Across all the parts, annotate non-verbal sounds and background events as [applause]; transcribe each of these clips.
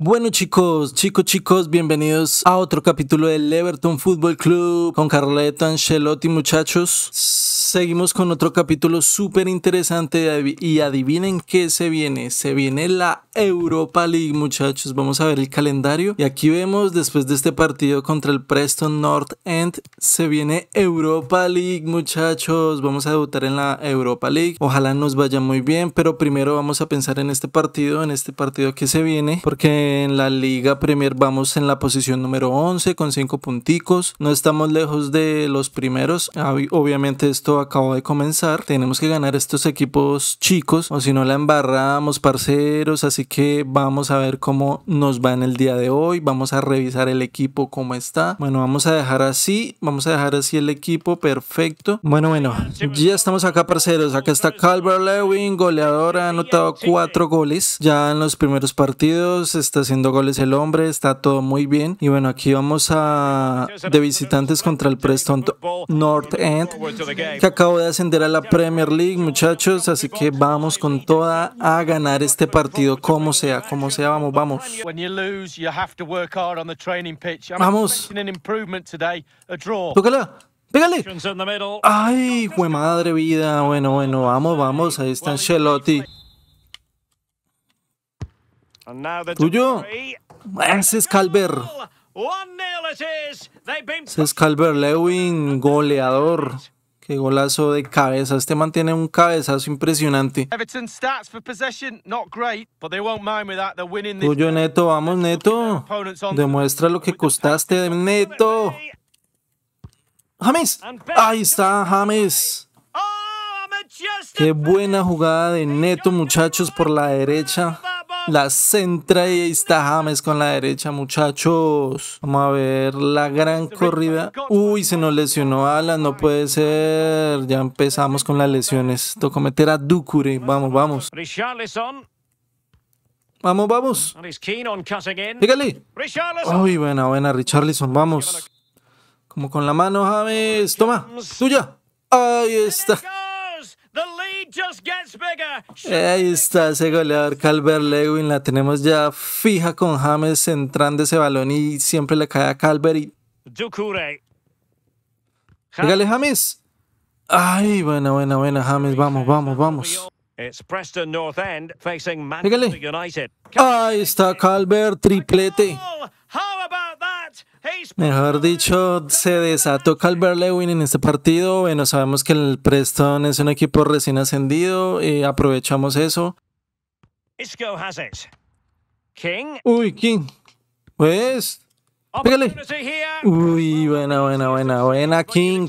Bueno chicos, chicos, chicos, bienvenidos a otro capítulo del Everton Football Club con Carleta, Ancelotti muchachos. Seguimos con otro capítulo súper interesante y adivinen qué se viene. Se viene la Europa League, muchachos. Vamos a ver el calendario. Y aquí vemos, después de este partido contra el Preston North End, se viene Europa League, muchachos. Vamos a debutar en la Europa League. Ojalá nos vaya muy bien, pero primero vamos a pensar en este partido, en este partido que se viene, porque en la Liga Premier vamos en la posición número 11 con 5 punticos. No estamos lejos de los primeros. Obviamente esto acabo de comenzar. Tenemos que ganar estos equipos chicos o si no la embarramos, parceros. Así que vamos a ver cómo nos va en el día de hoy. Vamos a revisar el equipo cómo está. Bueno, vamos a dejar así. Vamos a dejar así el equipo. Perfecto. Bueno, bueno. Ya estamos acá, parceros. Acá está Calvert Lewin, goleador. Ha anotado cuatro goles ya en los primeros partidos. Está haciendo goles el hombre. Está todo muy bien. Y bueno, aquí vamos a de visitantes contra el Preston North End acabo de ascender a la Premier League, muchachos, así que vamos con toda a ganar este partido, como sea, como sea, vamos, vamos. Vamos. Tócala. ¡Pégale! ¡Ay, fue madre vida! Bueno, bueno, vamos, vamos. Ahí está Ancelotti. ¿Tuyo? Ah, ese es Calver. es Calver Lewin, goleador. Qué golazo de cabeza. Este mantiene un cabezazo impresionante. Tuyo, Neto. Vamos, Neto. Demuestra lo que costaste, Neto. James. Ahí está, James. Oh, Qué buena jugada de Neto, muchachos, por la derecha. La centra y ahí está James con la derecha, muchachos. Vamos a ver la gran corrida. Uy, se nos lesionó Alan, no puede ser. Ya empezamos con las lesiones. Tocó meter a Ducure. Vamos, vamos. Vamos, vamos. Dígale. Uy, buena, buena, Richarlison, vamos. Como con la mano, James. Toma, tuya. Ahí está. Ahí está ese goleador Calvert Lewin, la tenemos ya fija con James entrando ese balón y siempre le cae a Calvert y... James. Ay, bueno, bueno, bueno, James, vamos, vamos, vamos. Dígale. Ahí está Calvert, triplete. Mejor dicho, se desató Calvert Lewin en este partido. Bueno, sabemos que el Preston es un equipo recién ascendido y eh, aprovechamos eso. Uy, King. Pues Pégale. Uy, buena, buena, buena, buena, King.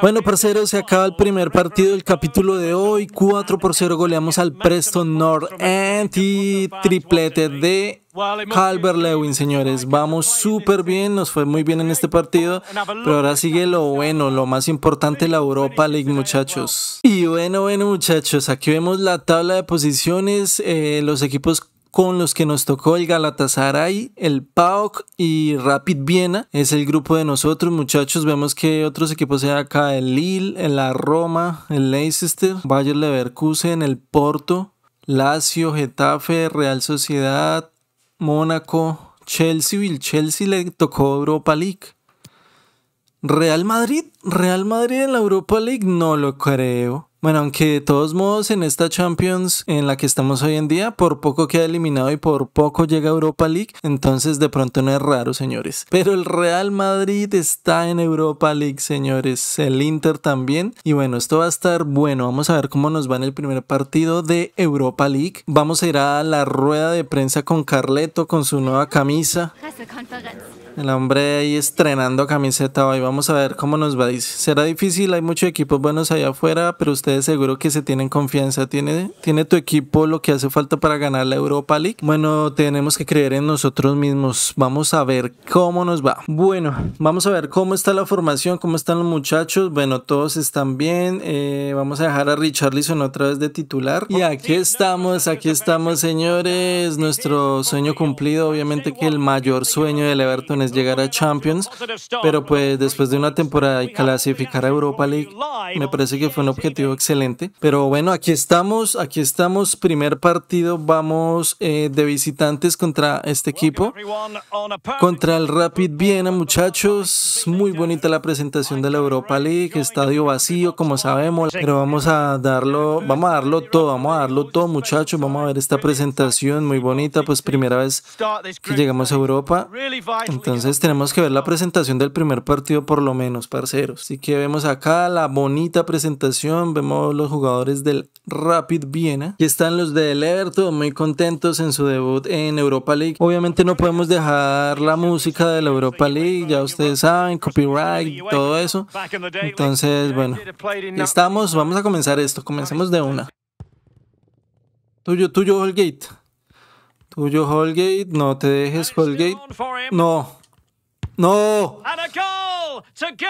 Bueno, parceros, se acaba el primer partido del capítulo de hoy. 4 por 0 goleamos al Preston North End triplete de Calvert Lewin, señores. Vamos súper bien, nos fue muy bien en este partido. Pero ahora sigue lo bueno, lo más importante, la Europa League, muchachos. Y bueno, bueno, muchachos, aquí vemos la tabla de posiciones. los equipos con los que nos tocó el Galatasaray, el PAOK y Rapid Viena. Es el grupo de nosotros, muchachos. Vemos que otros equipos hay acá, el Lille, la Roma, el Leicester, Bayer Leverkusen, el Porto, Lazio, Getafe, Real Sociedad, Mónaco, Chelsea. el Chelsea le tocó Europa League. Real Madrid, Real Madrid en la Europa League, no lo creo. Bueno, aunque de todos modos en esta Champions en la que estamos hoy en día, por poco queda eliminado y por poco llega Europa League, entonces de pronto no es raro, señores. Pero el Real Madrid está en Europa League, señores, el Inter también. Y bueno, esto va a estar bueno, vamos a ver cómo nos va en el primer partido de Europa League. Vamos a ir a la rueda de prensa con Carleto, con su nueva camisa. El hombre ahí estrenando camiseta hoy. Vamos a ver cómo nos va. Dice, será difícil, hay muchos equipos buenos allá afuera, pero ustedes seguro que se tienen confianza. ¿Tiene, ¿Tiene tu equipo lo que hace falta para ganar la Europa League? Bueno, tenemos que creer en nosotros mismos. Vamos a ver cómo nos va. Bueno, vamos a ver cómo está la formación, cómo están los muchachos. Bueno, todos están bien. vamos a dejar a Richard Richarlison otra vez de titular. Y aquí estamos, aquí estamos, señores. Nuestro sueño cumplido. Obviamente que el mayor sueño de Everton llegar a Champions, pero pues después de una temporada y clasificar a Europa League, me parece que fue un objetivo excelente. Pero bueno, aquí estamos, aquí estamos, primer partido, vamos eh, de visitantes contra este equipo, contra el Rapid Viena, muchachos, muy bonita la presentación de la Europa League, estadio vacío, como sabemos, pero vamos a darlo, vamos a darlo todo, vamos a darlo todo, muchachos, vamos a ver esta presentación muy bonita, pues primera vez que llegamos a Europa, entonces entonces tenemos que ver la presentación del primer partido por lo menos, parceros. Así que vemos acá la bonita presentación, vemos los jugadores del Rapid Viena. Y están los del Everton muy contentos en su debut en Europa League. Obviamente no podemos dejar la música de la Europa League, ya ustedes saben, copyright, todo eso. Entonces, bueno, estamos, vamos a comenzar esto, comencemos de una. Tuyo, tuyo, Holgate. Tuyo, Holgate. No te dejes, Holgate. No. No.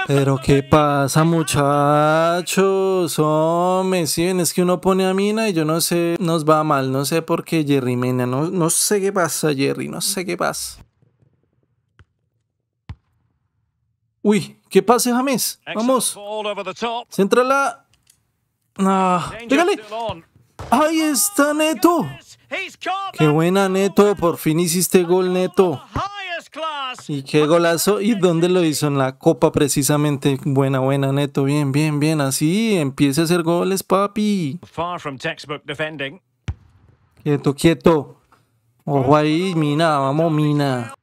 Pero qué pasa, muchachos. Hombre, ven? es que uno pone a Mina y yo no sé, nos va mal, no sé por qué Jerry Mena, no, no sé qué pasa, Jerry, no sé qué pasa. Uy, ¿qué pasa, James? Vamos. Centrala. Ah, Ahí está Neto. Qué buena, Neto. Por fin hiciste gol, Neto. Y qué golazo. ¿Y dónde lo hizo? En la copa precisamente. Buena, buena, Neto. Bien, bien, bien. Así empieza a hacer goles, papi. Quieto, quieto. Ojo ahí, mina, vamos, mina.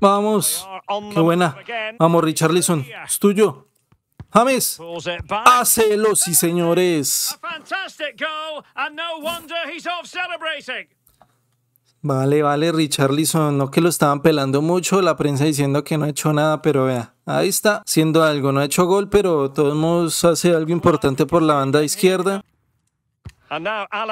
Vamos. Qué buena. Vamos, Richard Lisson. Es tuyo. James, Hacelo sí, señores. Vale, vale, Richarlison, no que lo estaban pelando mucho, la prensa diciendo que no ha hecho nada, pero vea, ahí está, siendo algo, no ha hecho gol, pero todos modos hace algo importante por la banda izquierda.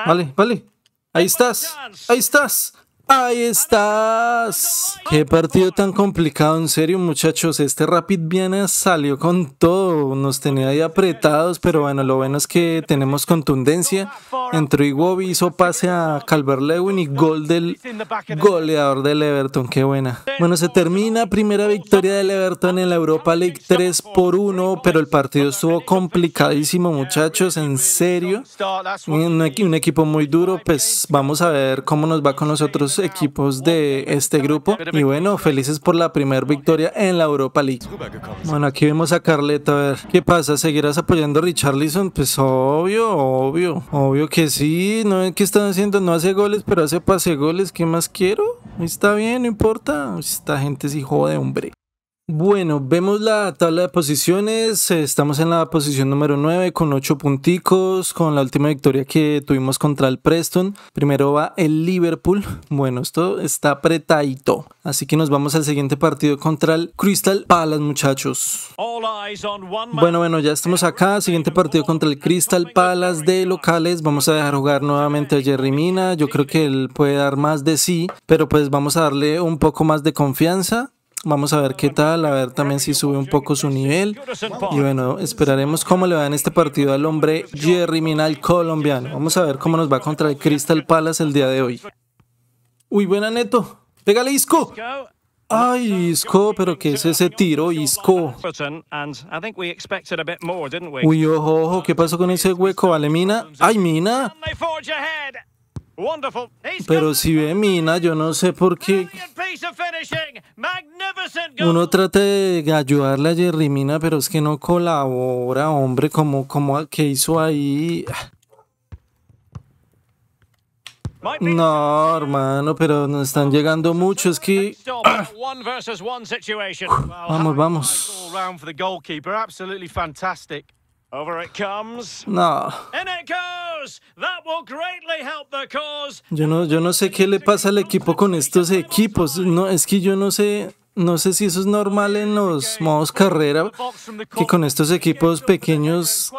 Vale, vale, ahí estás, ahí estás, Ahí estás. Qué partido tan complicado, en serio, muchachos. Este Rapid Viena salió con todo. Nos tenía ahí apretados, pero bueno, lo bueno es que tenemos contundencia. Entró Iwobi, hizo pase a Calvert Lewin y gol del goleador del Everton. Qué buena. Bueno, se termina primera victoria del Everton en la Europa League 3 por 1, pero el partido estuvo complicadísimo, muchachos. En serio, un, equipo muy duro. Pues vamos a ver cómo nos va con nosotros equipos de este grupo. Y bueno, felices por la primera victoria en la Europa League. Bueno, aquí vemos a Carleta. A ver, ¿qué pasa? ¿Seguirás apoyando a Richarlison? Pues obvio, obvio. Obvio que sí. ¿No es que están haciendo? No hace goles, pero hace pase goles. ¿Qué más quiero? Está bien, no importa. Esta gente hijo de hombre. Bueno, vemos la tabla de posiciones. Eh, estamos en la posición número 9 con 8 punticos, con la última victoria que tuvimos contra el Preston. Primero va el Liverpool. [laughs] Bueno, esto está apretadito. Así que nos vamos al siguiente partido contra el Crystal Palace, muchachos. Bueno, bueno, ya estamos acá. Siguiente partido contra el Crystal Palace de locales. Vamos a dejar jugar nuevamente a Jerry Mina. Yo creo que él puede dar más de sí, pero pues vamos a darle un poco más de confianza. Vamos a ver qué tal, a ver también si sube un poco su nivel. Y bueno, esperaremos cómo le va en este partido al hombre Jerry Minal colombiano. Vamos a ver cómo nos va contra el Crystal Palace el día de hoy. Uy, buena Neto. Pégale, Isco. Ay, Isco, pero ¿qué es ese tiro, Isco? Uy, ojo, ojo, ¿qué pasó con ese hueco? Vale, Mina. ¡Ay, Mina! Pero si ve mina, yo no sé por qué. Uno trata de ayudarle a Jerry Mina, pero es que no colabora, hombre, como, como que hizo ahí. No, hermano, pero nos están llegando muchos que. [coughs] vamos, vamos. No. Yo no, yo no sé qué le pasa al equipo con estos equipos. No, es que yo no sé, no sé si eso es normal en los modos carrera, que con estos equipos pequeños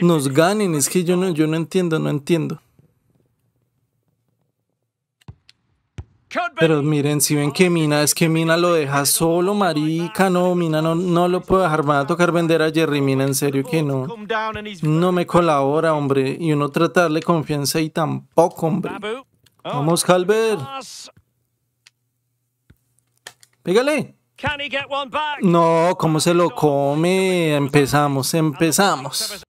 nos ganen. Es que yo no, yo no entiendo, no entiendo. Pero miren, si ven que Mina, es que Mina lo deja solo, marica, no, Mina no, lo puede dejar, me va a tocar vender a Jerry Mina, en serio que no. No me colabora, hombre, y uno tratarle de confianza y tampoco, hombre. Vamos, Calver. Pégale. No, ¿cómo se lo come? Empezamos, empezamos.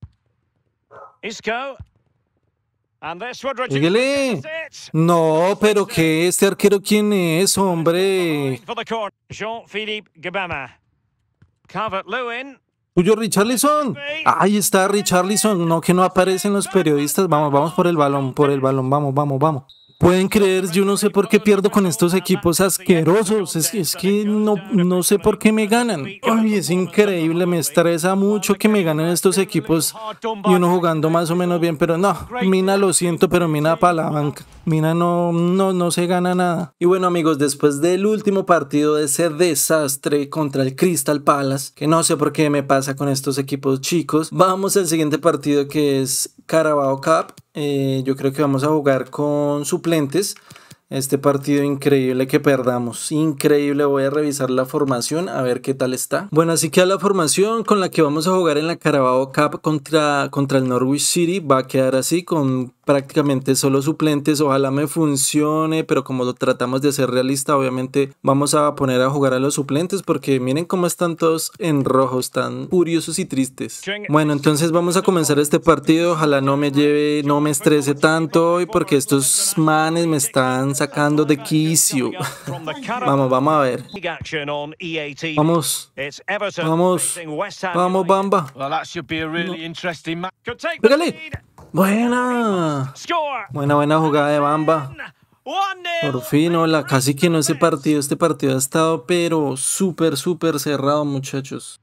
Síguele. No, pero que este arquero quién es, hombre. Tuyo Richarlison. Ahí está Richarlison. No, que no aparecen los periodistas. Vamos, vamos por el balón, por el balón. Vamos, vamos, vamos pueden creer, yo no sé por qué pierdo con estos equipos asquerosos, es, que no, no sé por qué me ganan. Ay, es increíble, me estresa mucho que me ganen estos equipos y uno jugando más o menos bien, pero no, Mina lo siento, pero Mina para la banca, Mina no, no, no se gana nada. Y bueno amigos, después del último partido de ese desastre contra el Crystal Palace, que no sé por qué me pasa con estos equipos chicos, vamos al siguiente partido que es Carabao Cup eh, yo creo que vamos a jugar con suplentes. Este partido increíble que perdamos, increíble, voy a revisar la formación a ver qué tal está. Bueno, así que la formación con la que vamos a jugar en la Carabao Cup contra, contra el Norwich City va a quedar así con prácticamente solo suplentes, ojalá me funcione, pero como lo tratamos de hacer realista, obviamente vamos a poner a jugar a los suplentes porque miren cómo están todos en rojos, están curiosos y tristes. Bueno, entonces vamos a comenzar este partido, ojalá no me lleve, no me estrese tanto hoy porque estos manes me están sacando de quicio. vamos, vamos a ver. Vamos. Vamos. Vamos, Bamba. Buena. Buena, buena jugada de Bamba. Por fin, hola, casi que no ese partido, este partido ha estado pero súper, súper cerrado muchachos.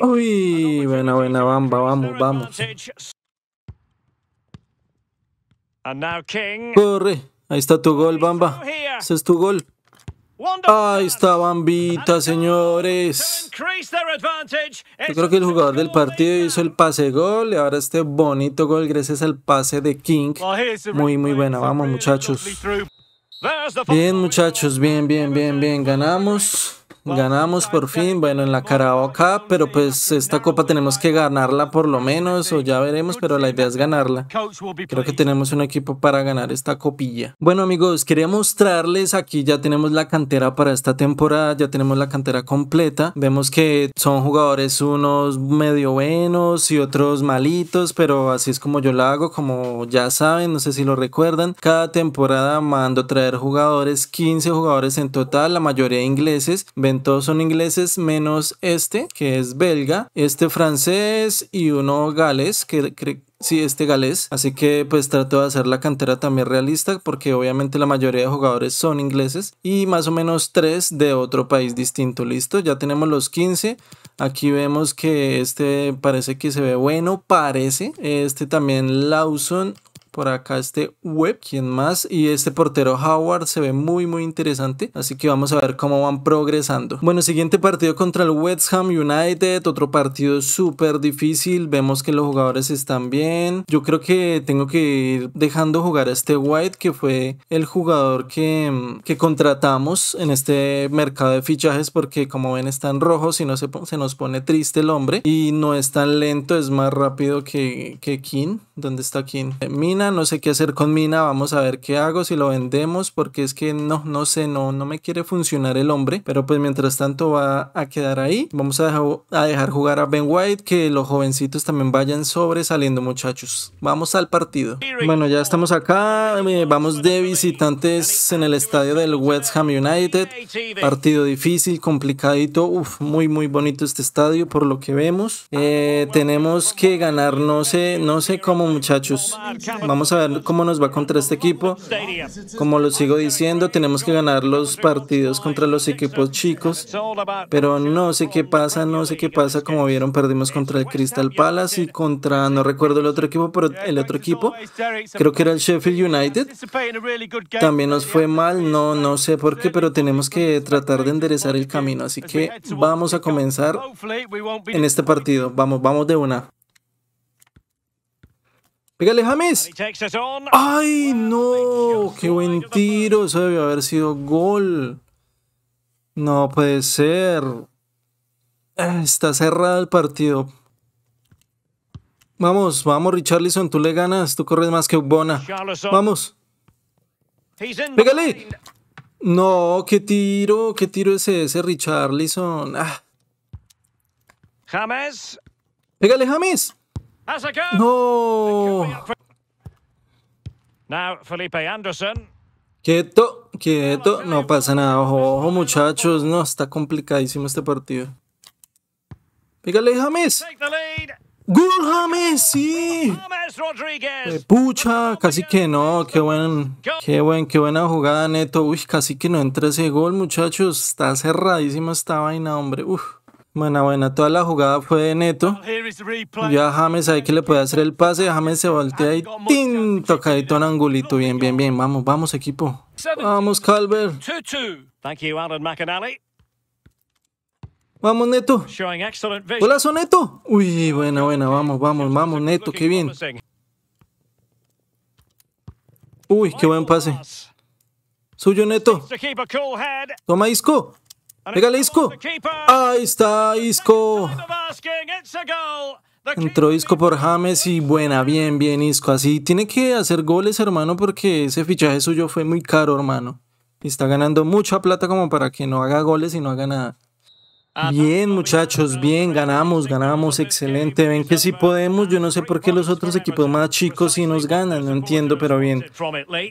Uy, buena, buena, bamba, vamos, vamos. Corre. Ahí está tu gol, Bamba. Ese es tu gol. Ahí está Bambita, señores. Yo creo que el jugador del partido hizo el pase gol y ahora este bonito gol gracias al pase de King. Muy, muy buena. Vamos, muchachos. Bien, muchachos. Bien, bien, bien, bien. Ganamos. Ganamos por fin, bueno, en la Carabao pero pues esta copa tenemos que ganarla por lo menos, o ya veremos, pero la idea es ganarla. Creo que tenemos un equipo para ganar esta copilla. Bueno amigos, quería mostrarles, aquí ya tenemos la cantera para esta temporada, ya tenemos la cantera completa. Vemos que son jugadores unos medio buenos y otros malitos, pero así es como yo la hago, como ya saben, no sé si lo recuerdan. Cada temporada mando traer jugadores, 15 jugadores en total, la mayoría ingleses todos son ingleses menos este, que es belga, este francés y uno gales, que, que este galés. Así que pues trato de hacer la cantera también realista porque obviamente la mayoría de jugadores son ingleses y más o menos tres de otro país distinto. Listo, ya tenemos los 15. Aquí vemos que este parece que se ve bueno, parece. Este también Lawson por acá este web. ¿Quién más. Y este portero Howard se ve muy, muy interesante. Así que vamos a ver cómo van progresando. Bueno, siguiente partido contra el West Ham United. Otro partido súper difícil. Vemos que los jugadores están bien. Yo creo que tengo que ir dejando jugar a este White, que fue el jugador que, contratamos en este mercado de fichajes, porque como ven están rojos y no se, se nos pone triste el hombre. Y no es tan lento, es más rápido que, que King. ¿Dónde está King? Mina no sé qué hacer con Mina, vamos a ver qué hago, si lo vendemos, porque es que no, no sé, no, no me quiere funcionar el hombre, pero pues mientras tanto va a quedar ahí. Vamos a, dejar, a dejar jugar a Ben White, que los jovencitos también vayan sobresaliendo muchachos. Vamos al partido. Bueno, ya estamos acá, eh, vamos de visitantes en el estadio del West Ham United, partido difícil, complicadito, Uf, muy muy bonito este estadio por lo que vemos. Eh, tenemos que ganar, no sé, no sé cómo muchachos. Vamos Vamos a ver cómo nos va contra este equipo. Como lo sigo diciendo, tenemos que ganar los partidos contra los equipos chicos. Pero no sé qué pasa, no sé qué pasa. Como vieron, perdimos contra el Crystal Palace y contra, no recuerdo el otro equipo, pero el otro equipo, creo que era el Sheffield United. También nos fue mal, no, no sé por qué, pero tenemos que tratar de enderezar el camino. Así que vamos a comenzar en este partido. Vamos, vamos de una. ¡Pégale, James! ¡Ay, no! ¡Qué buen tiro! Eso debió haber sido gol. No puede ser. Está cerrado el partido. Vamos, vamos, Richarlison, tú le ganas, tú corres más que Bona. Vamos. ¡Pégale! No, qué tiro, qué tiro es ese, Richarlison. Ah. James. Pégale, James. No. Now Felipe Anderson. Quieto, quieto, no pasa nada. Ojo, ojo, muchachos, no, está complicadísimo este partido. Pégale, James. ¡Gol, James! ¡Sí! Eh, pucha, casi que no, qué buen, qué buen, qué buena jugada, Neto. Uy, casi que no entra ese gol, muchachos. Está cerradísima esta vaina, hombre. Uf. Buena, buena. Toda la jugada fue de Neto. Ya James ahí que le puede hacer el pase. James se voltea y ¡tin! Tocadito en angulito. Bien, bien, bien. Vamos, vamos, equipo. Vamos, Calvert. Vamos, Neto. ¿son Neto. Uy, buena, buena. Vamos, vamos, vamos, Neto. Qué bien. Uy, qué buen pase. Suyo, Neto. Toma, Isco. Pégale, Isco. Ahí está, Isco. Entró Isco por James y buena, bien, bien, Isco. Así tiene que hacer goles, hermano, porque ese fichaje suyo fue muy caro, hermano. está ganando mucha plata como para que no haga goles y no haga nada. Bien, muchachos, bien, ganamos, ganamos, excelente. Ven que sí podemos. Yo no sé por qué los otros equipos más chicos sí nos ganan, no entiendo, pero bien.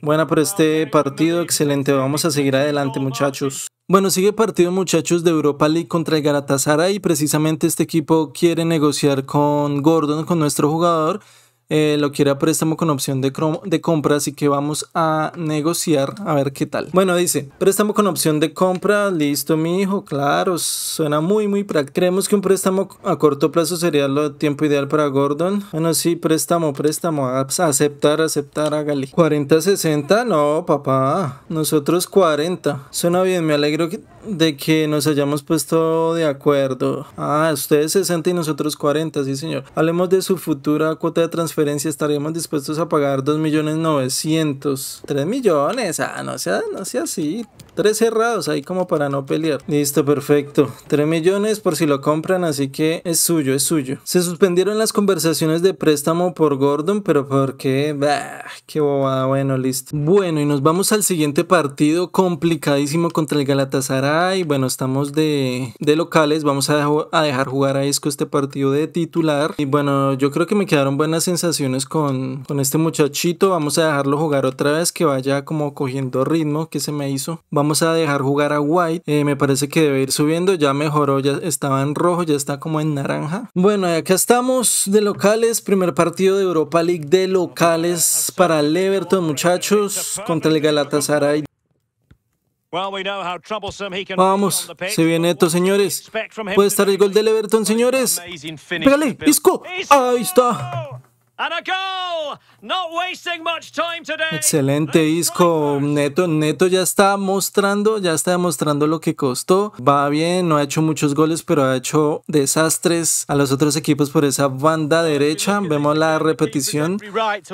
Buena por este partido, excelente. Vamos a seguir adelante, muchachos. Bueno, sigue partido muchachos de Europa League contra el Galatasaray y precisamente este equipo quiere negociar con Gordon, con nuestro jugador, eh, lo quiera préstamo con opción de, de compra, así que vamos a negociar a ver qué tal. Bueno, dice, préstamo con opción de compra, listo mi hijo, claro, suena muy muy práctico. Creemos que un préstamo a corto plazo sería lo tiempo ideal para Gordon. Bueno, sí, préstamo, préstamo, aceptar, aceptar, hágale. 40, 60, no, papá, nosotros 40. Suena bien, me alegro de que nos hayamos puesto de acuerdo. Ah, ustedes 60 y nosotros 40, sí señor. Hablemos de su futura cuota de transferencia estaríamos dispuestos a pagar 2 millones 900. 3 millones, ah, no sea, no sea así. Tres cerrados ahí como para no pelear. Listo, perfecto. tres millones por si lo compran, así que es suyo, es suyo. Se suspendieron las conversaciones de préstamo por Gordon, pero porque... Bah, qué bobada. Bueno, listo. Bueno, y nos vamos al siguiente partido complicadísimo contra el Galatasaray. Bueno, estamos de, locales. Vamos a, dejar jugar a Isco este partido de titular. Y bueno, yo creo que me quedaron buenas sensaciones con, con este muchachito. Vamos a dejarlo jugar otra vez, que vaya como cogiendo ritmo que se me hizo. Vamos Vamos a dejar jugar a White. Eh, me parece que debe ir subiendo. Ya mejoró, ya estaba en rojo, ya está como en naranja. Bueno, acá estamos de locales. Primer partido de Europa League de locales para el Everton, muchachos, contra el Galatasaray. Vamos, se viene esto, señores. Puede estar el gol del Everton, señores. Pégale, Disco. Ahí está. Excelente disco, Neto, Neto ya está mostrando, ya está demostrando lo que costó. Va bien, no ha hecho muchos goles, pero ha hecho desastres a los otros equipos por esa banda derecha. Vemos la repetición.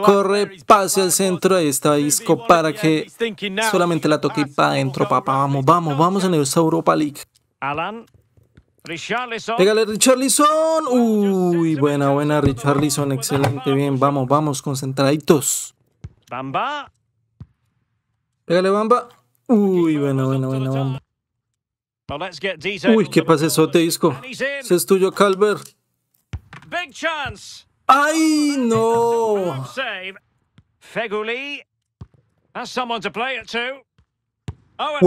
Corre, pase al centro, ahí está disco para que solamente la toque para adentro, papá. Vamos, vamos, vamos en esta Europa League. Alan. Pégale Richarlison. Uy, buena, buena Richarlison. Excelente, bien. Vamos, vamos, concentraditos. Bamba. Pégale Bamba. Uy, buena, buena, buena, Bamba. Uy, qué pasesote, disco. Ese es tuyo, Calvert. ¡Ay, no! Feguli. Has someone oh,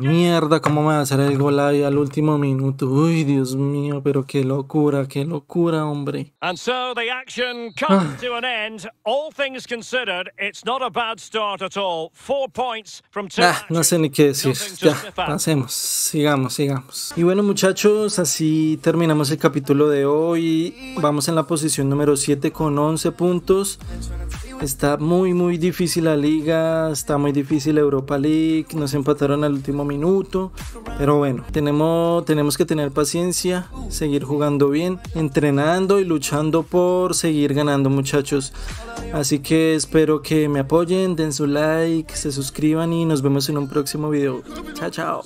Mierda, ¿cómo me va a hacer el gol ahí al último minuto? Uy, Dios mío, pero qué locura, qué locura, hombre. And so the action ah. comes to an end. All things considered, it's not a bad start at all. points from ah, no sé ni qué decir. Ya, pasemos. Sigamos, sigamos. Y bueno, muchachos, así terminamos el capítulo de hoy. Vamos en la posición número 7 con 11 puntos. Está muy, muy difícil la liga, está muy difícil Europa League, nos empataron al último minuto, pero bueno, tenemos, tenemos que tener paciencia, seguir jugando bien, entrenando y luchando por seguir ganando muchachos. Así que espero que me apoyen, den su like, se suscriban y nos vemos en un próximo video. Chao, chao.